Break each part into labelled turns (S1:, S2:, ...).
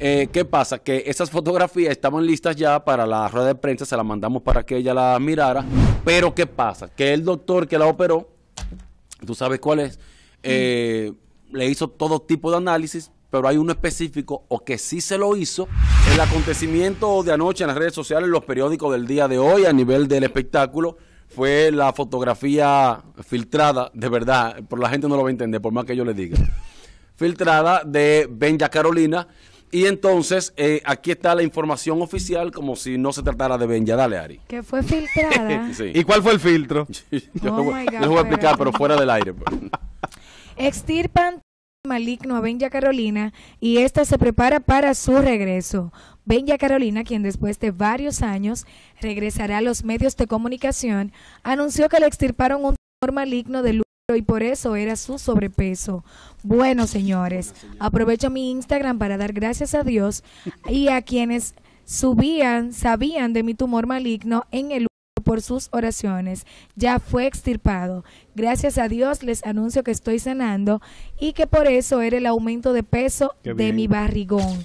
S1: Eh, ¿Qué pasa? Que esas fotografías estaban listas ya para la rueda de prensa, se las mandamos para que ella las mirara. Pero ¿qué pasa? Que el doctor que la operó, tú sabes cuál es, eh, le hizo todo tipo de análisis, pero hay uno específico o que sí se lo hizo. El acontecimiento de anoche en las redes sociales, en los periódicos del día de hoy a nivel del espectáculo, fue la fotografía filtrada, de verdad, por la gente no lo va a entender, por más que yo le diga, filtrada de Benja Carolina y entonces, eh, aquí está la información oficial, como si no se tratara de Benja. Dale, Ari.
S2: Que fue filtrada.
S1: ¿Y cuál fue el filtro? yo oh voy, a explicar, pero fuera del aire. Pues.
S2: Extirpan maligno a Benja Carolina y esta se prepara para su regreso. Benja Carolina, quien después de varios años regresará a los medios de comunicación, anunció que le extirparon un tumor maligno de y por eso era su sobrepeso. Bueno, señores, aprovecho mi Instagram para dar gracias a Dios y a quienes subían, sabían de mi tumor maligno en el por sus oraciones. Ya fue extirpado. Gracias a Dios les anuncio que estoy sanando y que por eso era el aumento de peso de mi barrigón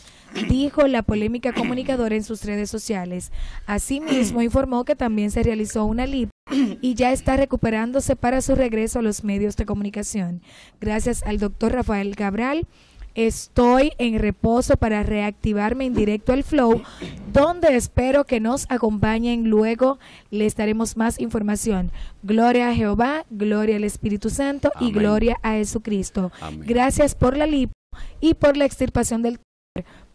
S2: dijo la polémica comunicadora en sus redes sociales. Asimismo, informó que también se realizó una lip. y ya está recuperándose para su regreso a los medios de comunicación. Gracias al doctor Rafael Cabral. Estoy en reposo para reactivarme en directo al flow, donde espero que nos acompañen luego. Les daremos más información. Gloria a Jehová, gloria al Espíritu Santo y gloria a Jesucristo. Gracias por la lipo y por la extirpación del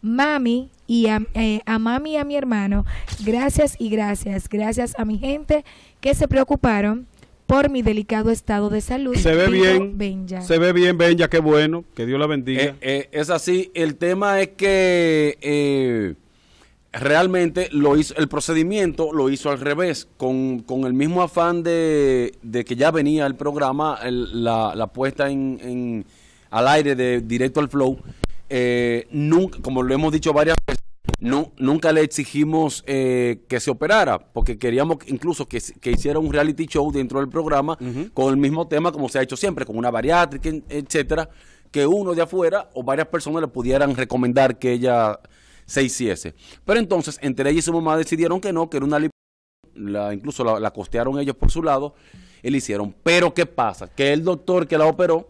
S2: mami y a, eh, mami a mi hermano, gracias y gracias, gracias a mi gente que se preocuparon por mi delicado estado de salud. Se ve bien, Benja. se
S1: ve bien, Benja, qué bueno, que Dios la bendiga. Eh, eh, es así, el tema es que realmente lo hizo, el procedimiento lo hizo al revés, con, con el mismo afán de, que ya venía el programa, la, la, puesta en, en, al aire de directo al flow eh, nunca, como lo hemos dicho varias veces, nunca le exigimos eh, que se operara, porque queríamos incluso que, hiciera un reality show dentro del programa con el mismo tema como se ha hecho siempre, con una bariátrica, etcétera, que uno de afuera o varias personas le pudieran recomendar que ella se hiciese. Pero entonces, entre ella y su mamá decidieron que no, que era una la, incluso la, costearon ellos por su lado y le hicieron. Pero ¿qué pasa? Que el doctor que la operó,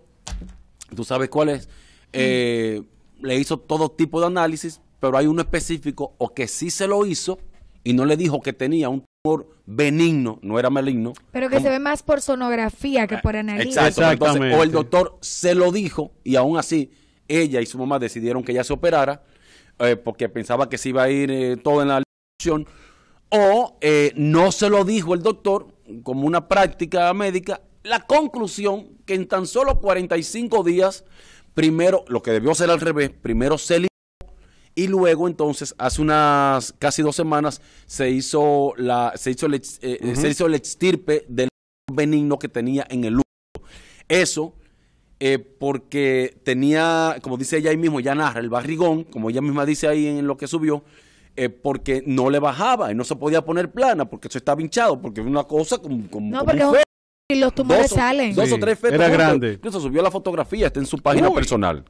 S1: tú sabes cuál es, eh, mm le hizo todo tipo de análisis, pero hay uno específico o que sí se lo hizo y no le dijo que tenía un tumor benigno, no era maligno.
S2: Pero que se ve más por sonografía que por ah, análisis. Exacto, entonces, o el
S1: doctor se lo dijo y aún así ella y su mamá decidieron que ella se operara eh, porque pensaba que se iba a ir eh, todo en la lesión. o eh, no se lo dijo el doctor como una práctica médica. La conclusión que en tan solo 45 días primero, lo que debió ser al revés, primero se limpió y luego entonces hace unas casi dos semanas se hizo la se hizo el, eh, eh, hizo el extirpe del benigno que tenía en el útero. Eso eh, porque tenía, como dice ella ahí mismo, ya narra el barrigón, como ella misma dice ahí en lo que subió, porque no le bajaba y no se podía poner plana, porque eso estaba hinchado, porque es una cosa como,
S2: y los tumores salen. Dos o tres fetos. Era grande. Incluso
S1: subió la fotografía, está en su página personal.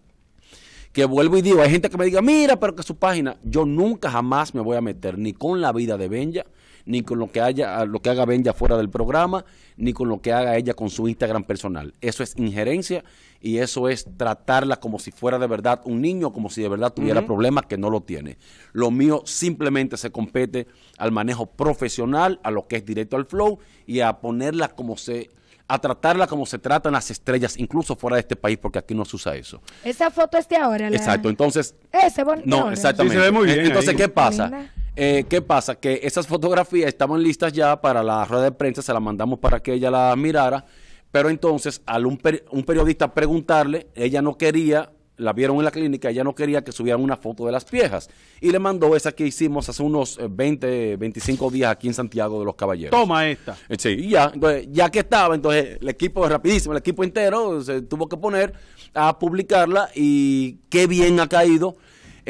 S1: Que vuelvo y digo, hay gente que me diga, mira, pero que su página, yo nunca jamás me voy a meter ni con la vida de Benja, ni con lo que haya, lo que haga Benja fuera del programa, ni con lo que haga ella con su Instagram personal. Eso es injerencia y eso es tratarla como si fuera de verdad un niño, como si de verdad tuviera problemas que no lo tiene. Lo mío simplemente se compete al manejo profesional, a lo que es directo al flow y a ponerla como se a tratarla como se tratan las estrellas, incluso fuera de este país, porque aquí no se usa eso.
S2: Esa foto es de ahora. Exacto, entonces... Ese No, exactamente. se ve muy eh, bien entonces, ¿qué pasa?
S1: Eh, ¿Qué pasa? Que esas fotografías estaban listas ya para la rueda de prensa, se las mandamos para que ella las mirara, pero entonces al un, periodista preguntarle, ella no quería la vieron en la clínica, ella no quería que subieran una foto de las viejas. Y le mandó esa que hicimos hace unos 20, eh, 25 días aquí en Santiago de los Caballeros. Toma esta. Eh, sí, ya, ya que estaba, entonces el equipo, rapidísimo, el equipo entero se tuvo que poner a publicarla y qué bien ha caído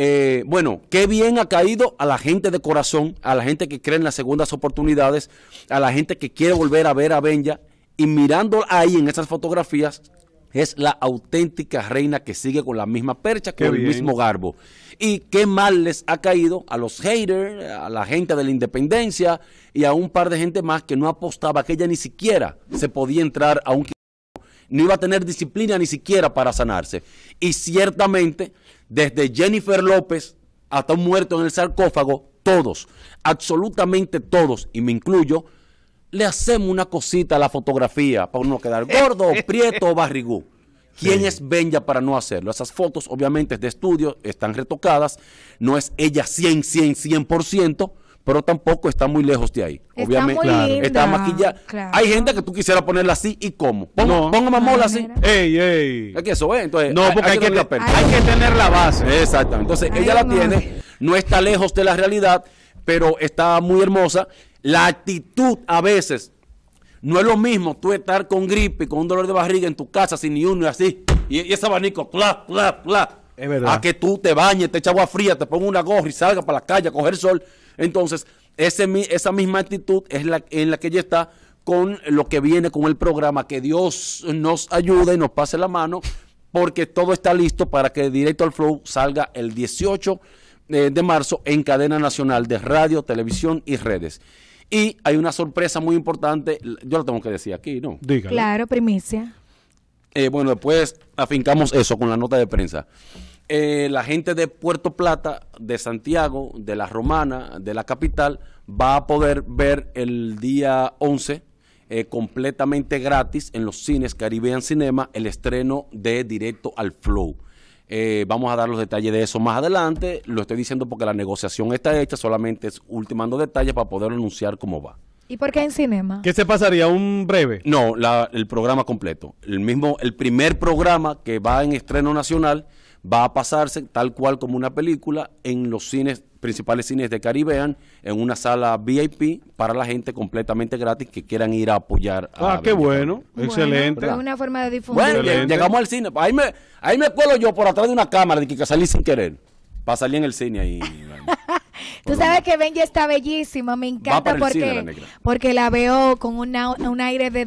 S1: eh, bueno, qué bien ha caído a la gente de corazón, a la gente que cree en las segundas oportunidades, a la gente que quiere volver a ver a Benja. Y mirando ahí en esas fotografías, es la auténtica reina que sigue con la misma percha, con el mismo garbo. Y qué mal les ha caído a los haters, a la gente de la independencia y a un par de gente más que no apostaba que ella ni siquiera se podía entrar a un no iba a tener disciplina ni siquiera para sanarse. Y ciertamente, desde Jennifer López hasta un muerto en el sarcófago, todos, absolutamente todos, y me incluyo, le hacemos una cosita a la fotografía para uno quedar gordo, prieto o barrigú. ¿Quién es Benja para no hacerlo? Esas fotos obviamente es de estudio, están retocadas, no es ella 100, 100, 100%, pero tampoco está muy lejos de ahí. Obviamente, está maquillada. Hay gente que tú quisieras ponerla así y cómo. Ponga no. así. Ey, ey. Es que eso, ¿eh? Entonces, no, porque hay, que, tener, la base. Exactamente. Entonces, ella la tiene, no está lejos de la realidad, pero está muy hermosa. La actitud a veces no es lo mismo tú estar con gripe, con un dolor de barriga en tu casa sin ni uno y así. Y, ese abanico, bla bla Es verdad. A que tú te bañes, te echas agua fría, te pongas una gorra y salgas para la calle a coger sol. Entonces, esa misma actitud es la en la que ella está con lo que viene con el programa, que Dios nos ayude y nos pase la mano, porque todo está listo para que Directo al Flow salga el 18 eh, de marzo en cadena nacional de radio, televisión y redes. Y hay una sorpresa muy importante, yo lo tengo que decir aquí, ¿no? diga
S2: Claro, primicia.
S1: Eh, bueno, después afincamos eso con la nota de prensa. Eh, la gente de Puerto Plata, de Santiago, de la Romana, de la capital, va a poder ver el día 11 eh, completamente gratis en los cines Caribean Cinema el estreno de Directo al Flow. Eh, vamos a dar los detalles de eso más adelante. Lo estoy diciendo porque la negociación está hecha, solamente es ultimando detalles para poder anunciar cómo va.
S2: ¿Y por qué en cinema? ¿Qué se pasaría?
S1: ¿Un breve? No, el programa completo. El mismo, el primer programa que va en estreno nacional va a pasarse tal cual como una película en los cines principales cines de Caribean, en una sala VIP para la gente completamente gratis que quieran ir a apoyar. Ah, qué bueno, excelente. Es una
S2: forma de difundir. Bueno, llegamos
S1: al cine, ahí me, ahí me cuelo yo por atrás de una cámara de que salí sin querer, para salir en el cine
S2: ahí. Tú sabes que Benji está bellísima, me encanta porque, la porque la veo con un aire de,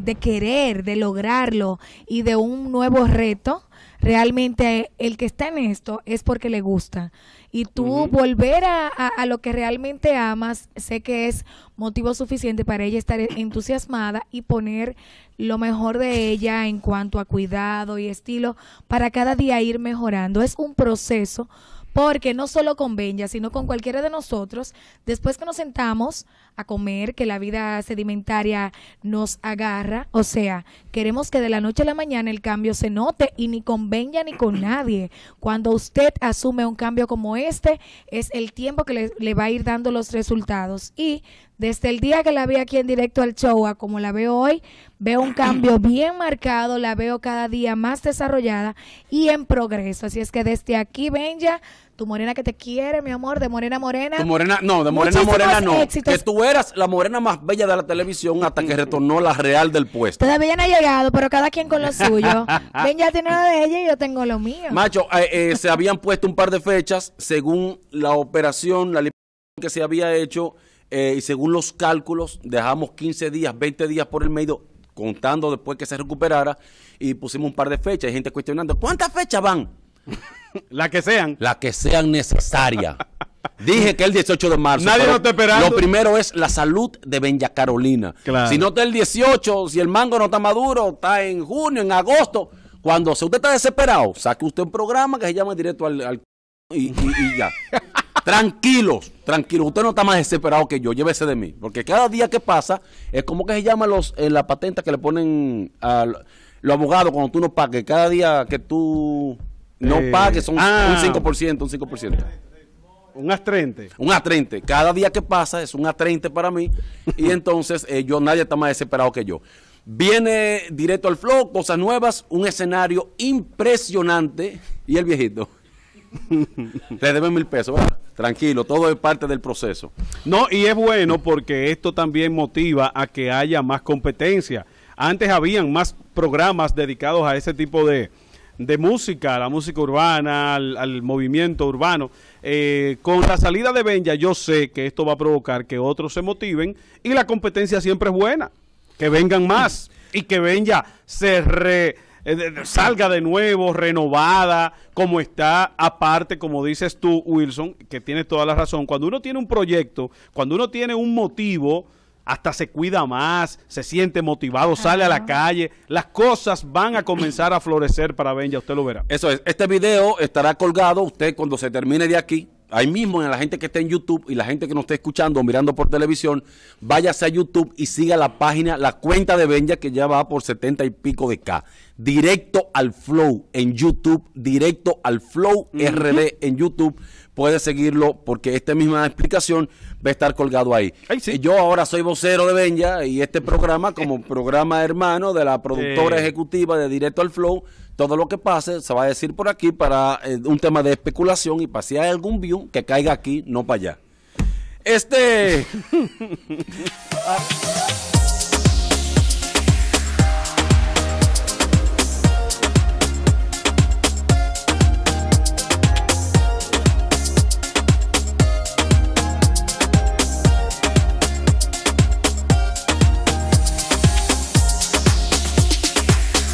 S2: de, querer, de lograrlo y de un nuevo reto realmente el que está en esto es porque le gusta. Y tú volver a, a, lo que realmente amas, sé que es motivo suficiente para ella estar entusiasmada y poner lo mejor de ella en cuanto a cuidado y estilo para cada día ir mejorando. Es un proceso porque no solo con Benja, sino con cualquiera de nosotros, después que nos sentamos a comer, que la vida sedimentaria nos agarra. O sea, queremos que de la noche a la mañana el cambio se note y ni con ni con nadie. Cuando usted asume un cambio como este, es el tiempo que le, va a ir dando los resultados. Y desde el día que la vi aquí en directo al show, como la veo hoy, veo un cambio bien marcado, la veo cada día más desarrollada y en progreso. Así es que desde aquí, Benja, tu morena que te quiere, mi amor, de morena morena. Tu morena,
S1: no, de morena morena no. Que tú eras la morena más bella de la televisión hasta que retornó la real del puesto.
S2: Todavía no ha llegado, pero cada quien con lo suyo. Ven ya tiene una de ella y yo tengo lo mío.
S1: Macho, eh, eh, se habían puesto un par de fechas según la operación, la que se había hecho eh, y según los cálculos dejamos 15 días, 20 días por el medio contando después que se recuperara y pusimos un par de fechas. Hay gente cuestionando, ¿cuántas fechas van? La que sean. La que sean necesarias. Dije que el 18 de marzo. Nadie no te esperando. Lo primero es la salud de Benja Carolina. Si no está el 18, si el mango no está maduro, está en junio, en agosto. Cuando usted está desesperado, saque usted un programa que se llama directo al. y, ya. tranquilos, tranquilos. Usted no está más desesperado que yo. Llévese de mí. Porque cada día que pasa es como que se llama los, eh, la patenta que le ponen a los abogados cuando tú no pagues. Cada día que tú no eh, pague, son un 5%, ah. un 5%. Un A30. Un A30. Cada día que pasa es un A30 para mí. y entonces eh, yo, nadie está más desesperado que yo. Viene directo al flow, cosas nuevas, un escenario impresionante. Y el viejito. Le deben mil pesos, Tranquilo, todo es parte del proceso. No, y es bueno porque esto también motiva a que haya más competencia. Antes habían más programas dedicados a ese tipo de, de música, la música urbana, al, movimiento urbano. Eh, con la salida de Benja, yo sé que esto va a provocar que otros se motiven y la competencia siempre es buena. Que vengan más y que Benja se eh, salga de nuevo, renovada, como está, aparte, como dices tú, Wilson, que tienes toda la razón. Cuando uno tiene un proyecto, cuando uno tiene un motivo, hasta se cuida más, se siente motivado, sale a la calle. Las cosas van a comenzar a florecer para Benja, usted lo verá. Eso es, este video estará colgado usted cuando se termine de aquí ahí mismo en la gente que esté en YouTube y la gente que nos está escuchando o mirando por televisión, váyase a YouTube y siga la página, la cuenta de Benja que ya va por 70 y pico de K. Directo al Flow en YouTube, directo al Flow RD en YouTube. Puede seguirlo porque esta misma explicación va a estar colgado ahí. Yo ahora soy vocero de Benja y este programa como programa hermano de la productora ejecutiva de Directo al Flow todo lo que pase se va a decir por aquí para eh, un tema de especulación y para si hay algún view que caiga aquí, no para allá. Este.